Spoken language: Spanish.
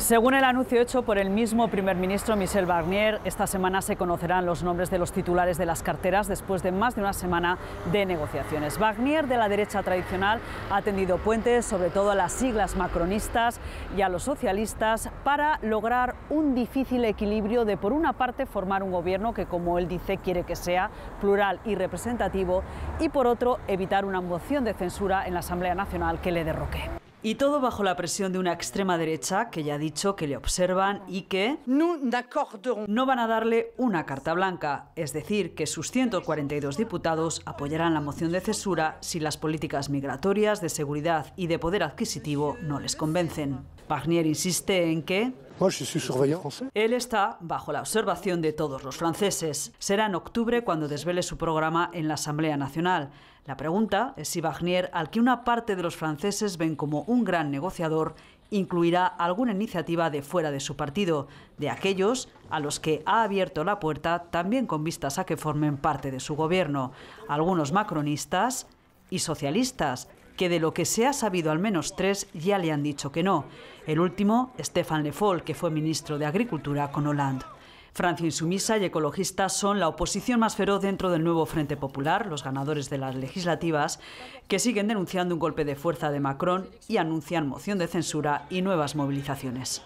Según el anuncio hecho por el mismo primer ministro Michel Barnier, esta semana se conocerán los nombres de los titulares de las carteras después de más de una semana de negociaciones. Barnier, de la derecha tradicional, ha tendido puentes sobre todo a las siglas macronistas y a los socialistas para lograr un difícil equilibrio de, por una parte, formar un gobierno que, como él dice, quiere que sea plural y representativo y, por otro, evitar una moción de censura en la Asamblea Nacional que le derroque. Y todo bajo la presión de una extrema derecha que ya ha dicho que le observan y que no van a darle una carta blanca, es decir, que sus 142 diputados apoyarán la moción de cesura si las políticas migratorias, de seguridad y de poder adquisitivo no les convencen. Pagnier insiste en que él está bajo la observación de todos los franceses. Será en octubre cuando desvele su programa en la Asamblea Nacional. La pregunta es si wagner al que una parte de los franceses ven como un gran negociador, incluirá alguna iniciativa de fuera de su partido, de aquellos a los que ha abierto la puerta también con vistas a que formen parte de su gobierno. Algunos macronistas y socialistas que de lo que se ha sabido al menos tres ya le han dicho que no. El último, Stefan Le Foll, que fue ministro de Agricultura con Hollande. Francia Insumisa y ecologistas son la oposición más feroz dentro del nuevo Frente Popular, los ganadores de las legislativas, que siguen denunciando un golpe de fuerza de Macron y anuncian moción de censura y nuevas movilizaciones.